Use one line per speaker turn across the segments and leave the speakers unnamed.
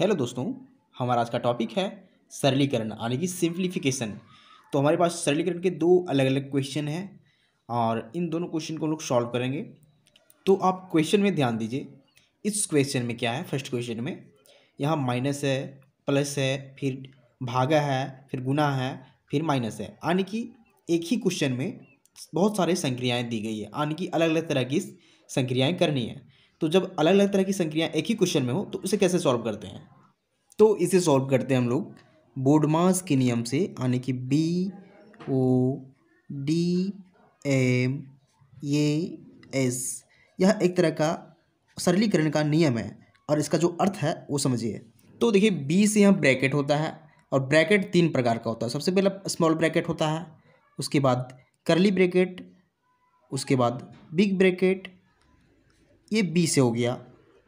hello दोस्तों हमारा आज का टॉपिक है सरलीकरण यानी कि सिंप्लीफिकेशन तो हमारे पास सरलीकरण के दो अलग अलग क्वेश्चन हैं और इन दोनों क्वेश्चन को हम लोग सॉल्व करेंगे तो आप क्वेश्चन में ध्यान दीजिए इस क्वेश्चन में क्या है फर्स्ट क्वेश्चन में यहाँ माइनस है प्लस है फिर भागा है फिर गुना है फिर माइनस है यानी कि एक ही क्वेश्चन में बहुत सारे संक्रियाएँ दी गई है यानी कि अलग अलग तरह की संक्रियाएँ करनी है तो जब अलग अलग तरह की संक्रियाँ एक ही क्वेश्चन में हो तो उसे कैसे सॉल्व करते हैं तो इसे सॉल्व करते हैं हम लोग बोडमास के नियम से यानी कि B O D M A S यह एक तरह का सरलीकरण का नियम है और इसका जो अर्थ है वो समझिए तो देखिए बी से यहाँ ब्रैकेट होता है और ब्रैकेट तीन प्रकार का होता है सबसे पहला स्मॉल ब्रैकेट होता है उसके बाद करली ब्रैकेट उसके बाद बिग ब्रैकेट ये बी से हो गया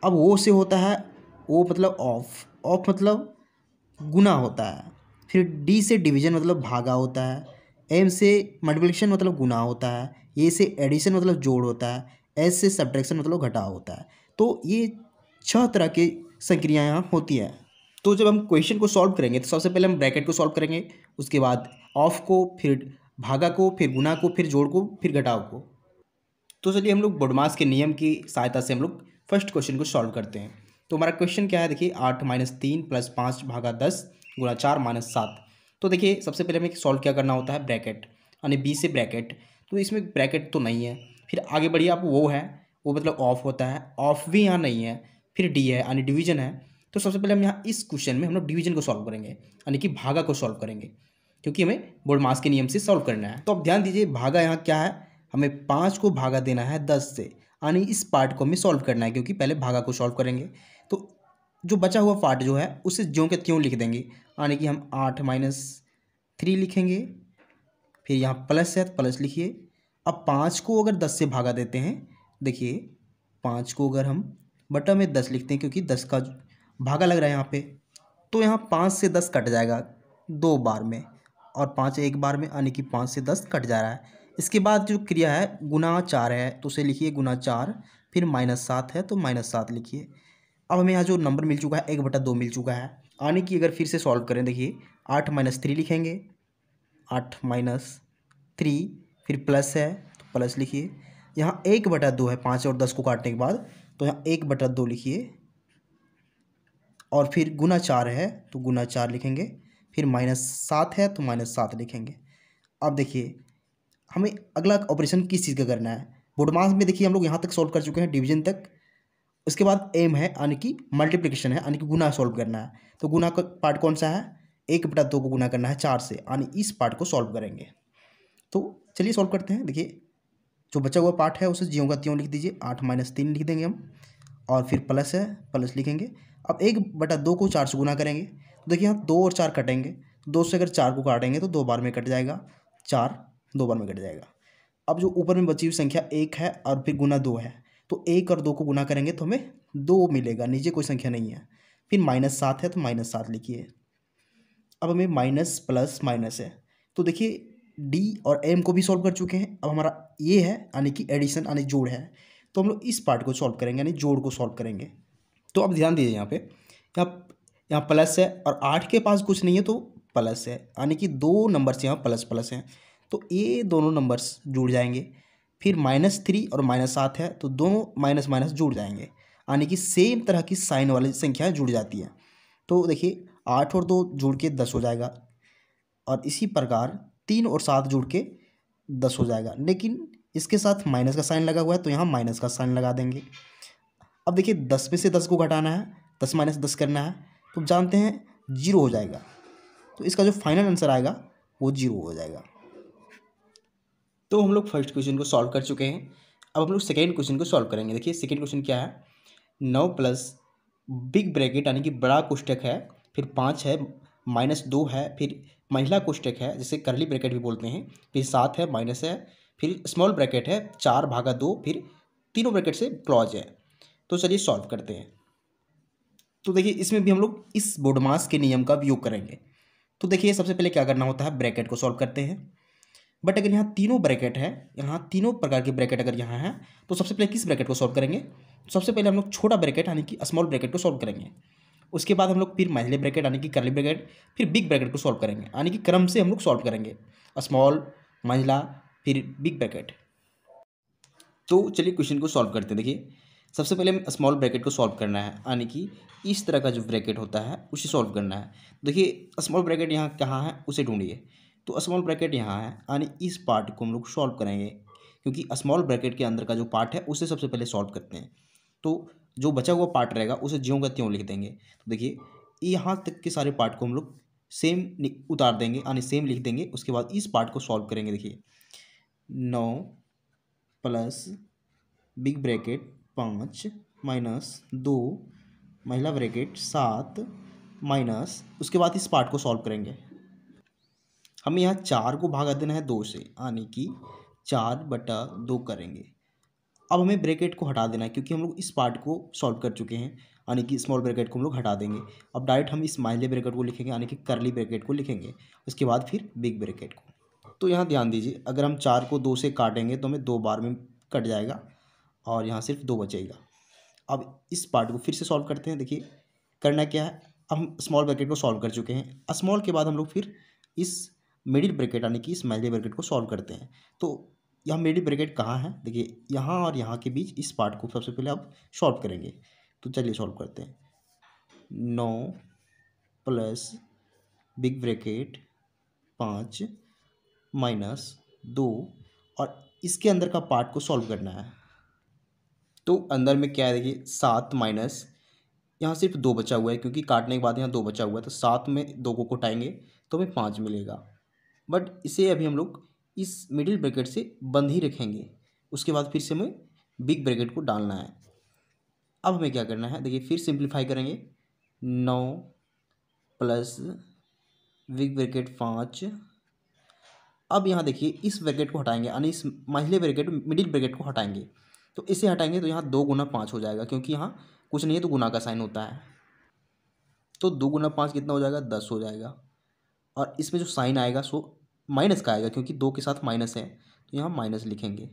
अब ओ से होता है ओ मतलब ऑफ ऑफ मतलब गुना होता है फिर डी से डिवीजन मतलब भागा होता है एम से मल्टीप्लिकेशन मतलब गुना होता है ए से एडिशन मतलब जोड़ होता है एस से सब्ट्रैक्शन मतलब घटाव होता है तो ये छह तरह की संक्रियाएँ यहाँ होती हैं तो जब हम क्वेश्चन को सॉल्व करेंगे तो सबसे पहले हम ब्रैकेट को सॉल्व करेंगे उसके बाद ऑफ को फिर भागा को फिर गुना को फिर जोड़ को फिर घटाव को तो चलिए हम लोग बुडमास के नियम की सहायता से हम लोग फर्स्ट क्वेश्चन को सॉल्व करते हैं तो हमारा क्वेश्चन क्या है देखिए आठ माइनस तीन प्लस पाँच भागा दस गुणा चार माइनस सात तो देखिए सबसे पहले हमें सॉल्व क्या करना होता है ब्रैकेट यानी बी से ब्रैकेट तो इसमें ब्रैकेट तो नहीं है फिर आगे बढ़िए आप वो है वो मतलब ऑफ होता है ऑफ भी यहाँ नहीं है फिर डी है यानी डिवीजन है तो सबसे पहले हम यहाँ इस क्वेश्चन में हम लोग डिवीजन को सॉल्व करेंगे यानी कि भागा को सॉल्व करेंगे क्योंकि हमें बोर्ड मास के नियम से सॉल्व करना है तो आप ध्यान दीजिए भागा यहाँ क्या है हमें पाँच को भागा देना है दस से यानी इस पार्ट को हमें सॉल्व करना है क्योंकि पहले भागा को सॉल्व करेंगे तो जो बचा हुआ पार्ट जो है उसे ज्यों के त्यों लिख देंगे यानी कि हम आठ माइनस थ्री लिखेंगे फिर यहाँ प्लस है तो प्लस लिखिए अब पाँच को अगर दस से भागा देते हैं देखिए पाँच को अगर हम बटा में दस लिखते हैं क्योंकि दस का भागा लग रहा है यहाँ पे तो यहाँ पाँच से दस कट जाएगा दो बार में और पाँच एक बार में यानी कि पाँच से दस कट जा रहा है इसके बाद जो क्रिया है गुना चार है तो उसे लिखिए गुना चार फिर माइनस सात है तो माइनस सात लिखिए अब हमें यहाँ जो नंबर मिल चुका है एक बटा दो मिल चुका है आने की अगर फिर से सॉल्व करें देखिए आठ माइनस थ्री लिखेंगे आठ माइनस थ्री फिर प्लस है तो प्लस लिखिए यहाँ एक बटा दो है पाँच और दस को काटने के बाद तो यहाँ एक बटा दो लिखिए और फिर गुना चार है तो गुना चार लिखेंगे फिर माइनस सात है तो माइनस सात लिखेंगे अब देखिए हमें अगला ऑपरेशन किस चीज़ का करना है बोडमास में देखिए हम लोग यहाँ तक सॉल्व कर चुके हैं डिवीजन तक उसके बाद एम है यानी कि मल्टीप्लिकेशन है यानी कि गुना सॉल्व करना है तो गुना का पार्ट कौन सा है एक बटा दो को गुना करना है चार से यानी इस पार्ट को सॉल्व करेंगे तो चलिए सॉल्व करते हैं देखिए जो बचा हुआ पार्ट है उसे जियो का त्यों लिख दीजिए आठ माइनस तीन लिख देंगे हम और फिर प्लस है प्लस लिखेंगे अब एक बटा दो को चार से गुना करेंगे तो देखिए हम दो और चार कटेंगे दो से अगर चार को काटेंगे तो दो बार में कट जाएगा चार दो बार में कट जाएगा अब जो ऊपर में बची हुई संख्या एक है और फिर गुना दो है तो एक और दो को गुना करेंगे तो हमें दो मिलेगा नीचे कोई संख्या नहीं है फिर माइनस सात है तो माइनस सात लिखिए अब हमें माइनस प्लस माइनस है तो देखिए डी और एम को भी सॉल्व कर चुके हैं अब हमारा ये है यानी कि एडिशन यानी जोड़ है तो हम लोग इस पार्ट को सॉल्व करेंगे यानी जोड़ को सॉल्व करेंगे तो अब ध्यान दीजिए यहाँ पर यहाँ यहाँ प्लस है और आठ के पास कुछ नहीं है तो प्लस है यानी कि दो नंबर से यहाँ प्लस प्लस हैं तो ये दोनों नंबर्स जुड़ जाएंगे फिर माइनस थ्री और माइनस सात है तो दोनों माइनस माइनस जुड़ जाएंगे यानी कि सेम तरह की साइन वाली संख्या जुड़ जाती हैं तो देखिए आठ और दो जुड़ के दस हो जाएगा और इसी प्रकार तीन और सात जुड़ के दस हो जाएगा लेकिन इसके साथ माइनस का साइन लगा हुआ है तो यहाँ माइनस का साइन लगा देंगे अब देखिए दस में से दस को घटाना है दस माइनस दस करना है तो जानते हैं जीरो हो जाएगा तो इसका जो फाइनल आंसर आएगा वो जीरो हो जाएगा तो हम लोग फर्स्ट क्वेश्चन को सॉल्व कर चुके हैं अब हम लोग सेकेंड क्वेश्चन को सॉल्व करेंगे देखिए सेकेंड क्वेश्चन क्या है नौ प्लस बिग ब्रैकेट यानी कि बड़ा कोष्टक है फिर पाँच है माइनस दो है फिर महिला कोष्टक है जिसे करली ब्रैकेट भी बोलते हैं फिर सात है माइनस है फिर स्मॉल ब्रैकेट है चार भागा दो फिर तीनों ब्रैकेट से क्लॉज है तो चलिए सॉल्व करते हैं तो देखिए इसमें भी हम लोग इस बोडमास के नियम का उपयोग करेंगे तो देखिए सबसे पहले क्या करना होता है ब्रैकेट को सॉल्व करते हैं बट अगर यहाँ तीनों ब्रैकेट है यहाँ तीनों प्रकार के ब्रैकेट अगर यहाँ है तो सबसे पहले किस ब्रैकेट को सॉल्व करेंगे सबसे पहले हम लोग छोटा ब्रैकेट यानी कि स्मॉल ब्रैकेट को सॉल्व करेंगे उसके बाद हम लोग फिर माइले ब्रैकेट यानी कि करली ब्रैकेट फिर बिग ब्रैकेट को सॉल्व करेंगे यानी कि क्रम से हम लोग सॉल्व करेंगे स्मॉल मंझला फिर बिग ब्रैकेट तो चलिए क्वेश्चन को सॉल्व करते हैं देखिए सबसे पहले हमें स्मॉल ब्रैकेट को सॉल्व करना है यानी कि इस तरह का जो ब्रैकेट होता है उसे सॉल्व करना है देखिए स्मॉल ब्रैकेट यहाँ कहाँ है उसे ढूंढिए तो स्मॉल ब्रैकेट यहाँ है यानी इस पार्ट को हम लोग सॉल्व करेंगे क्योंकि स्मॉल ब्रैकेट के अंदर का जो पार्ट है उसे सबसे पहले सॉल्व करते हैं तो जो बचा हुआ पार्ट रहेगा उसे ज्यों का त्यों लिख देंगे तो देखिए यहाँ तक के सारे पार्ट को हम लोग सेम उतार देंगे यानी सेम लिख देंगे उसके बाद इस पार्ट को सॉल्व करेंगे देखिए नौ प्लस बिग ब्रैकेट पाँच माइनस दो महिला ब्रैकेट सात माइनस उसके बाद इस पार्ट को सॉल्व करेंगे हमें यहाँ चार को भागा देना है दो से यानी कि चार बटा दो करेंगे अब हमें ब्रैकेट को हटा देना है क्योंकि हम लोग इस पार्ट को सॉल्व कर चुके हैं यानी कि स्मॉल ब्रैकेट को हम लोग हटा देंगे अब डायरेक्ट हम इस माइले ब्रैकेट को लिखेंगे यानी कि करली ब्रैकेट को लिखेंगे उसके बाद फिर बिग ब्रैकेट को तो यहाँ ध्यान दीजिए अगर हम चार को दो से काटेंगे तो हमें दो बार में कट जाएगा और यहाँ सिर्फ दो बचेगा अब इस पार्ट को फिर से सॉल्व करते हैं देखिए करना क्या है हम स्मॉल ब्रैकेट को सॉल्व कर चुके हैं स्मॉल के बाद हम लोग फिर इस मिडिल ब्रैकेट यानी कि इस मैजिक ब्रैकेट को सॉल्व करते हैं तो यह मिडिल ब्रैकेट कहाँ है देखिए यहाँ और यहाँ के बीच इस पार्ट को सबसे पहले आप सॉल्व करेंगे तो चलिए सॉल्व करते हैं नौ प्लस बिग ब्रैकेट पाँच माइनस दो और इसके अंदर का पार्ट को सॉल्व करना है तो अंदर में क्या है देखिए सात माइनस यहाँ सिर्फ दो बचा हुआ है क्योंकि काटने के बाद यहाँ दो बचा हुआ है तो सात में दो को कटाएंगे तो हमें पाँच मिलेगा बट इसे अभी हम लोग इस मिडिल ब्रैकेट से बंद ही रखेंगे उसके बाद फिर से हमें बिग ब्रैकेट को डालना है अब हमें क्या करना है देखिए फिर सिंप्लीफाई करेंगे नौ प्लस बिग ब्रैकेट पाँच अब यहाँ देखिए इस ब्रैकेट को हटाएंगे यानी इस मझले ब्रैकेट मिडिल ब्रैकेट को हटाएंगे तो इसे हटाएंगे तो यहाँ दो गुना पाँच हो जाएगा क्योंकि यहाँ कुछ नहीं है तो गुना का साइन होता है तो दो गुना पाँच कितना हो जाएगा दस हो जाएगा और इसमें जो साइन आएगा सो माइनस का आएगा क्योंकि दो के साथ माइनस है तो यहाँ माइनस लिखेंगे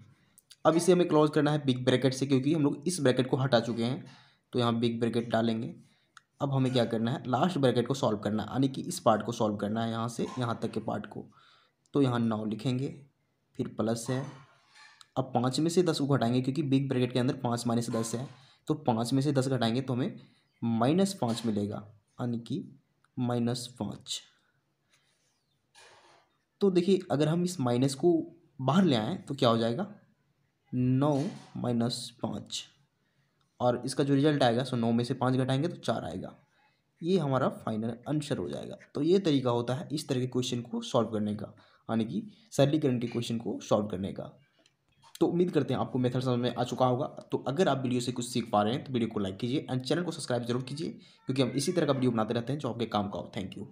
अब इसे हमें क्लोज करना है बिग ब्रैकेट से क्योंकि हम लोग इस ब्रैकेट को हटा चुके हैं तो यहाँ बिग ब्रैकेट डालेंगे अब हमें क्या करना है लास्ट ब्रैकेट को सॉल्व करना है यानी कि इस पार्ट को सॉल्व करना है यहाँ से यहाँ तक के पार्ट को तो यहाँ नौ लिखेंगे फिर प्लस है अब पाँच में से दस को घटाएंगे क्योंकि बिग ब्रैकेट के अंदर पाँच माइनस दस है तो पाँच में से दस घटाएंगे तो हमें माइनस पाँच मिलेगा यानी कि माइनस पाँच तो देखिए अगर हम इस माइनस को बाहर ले आएँ तो क्या हो जाएगा नौ माइनस पाँच और इसका जो रिजल्ट आएगा सो नौ में से पाँच घटाएंगे तो चार आएगा ये हमारा फाइनल आंसर हो जाएगा तो ये तरीका होता है इस तरह के क्वेश्चन को सॉल्व करने का यानी कि सरलीकरण के क्वेश्चन को सॉल्व करने का तो उम्मीद करते हैं आपको मेथड समझ में आ चुका होगा तो अगर आप वीडियो से कुछ सीख पा रहे हैं तो वीडियो को लाइक कीजिए एंड चैनल को सब्सक्राइब जरूर कीजिए क्योंकि हम इसी तरह का वीडियो बनाते रहते हैं जो आपके काम का हो थैंक यू